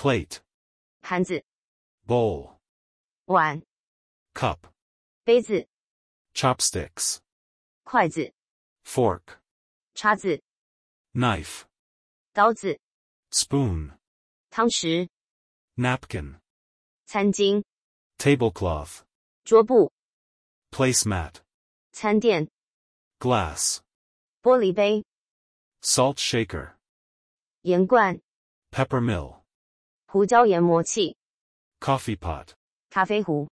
plate 盘子 bowl 碗 cup 杯子 chopsticks 筷子 fork 叉子 knife 刀子 spoon 汤匙 napkin 餐巾 tablecloth 桌布 placemat 餐垫 glass 玻璃杯 salt shaker 盐罐 pepper mill 胡椒研磨器。Coffee pot。咖啡壶。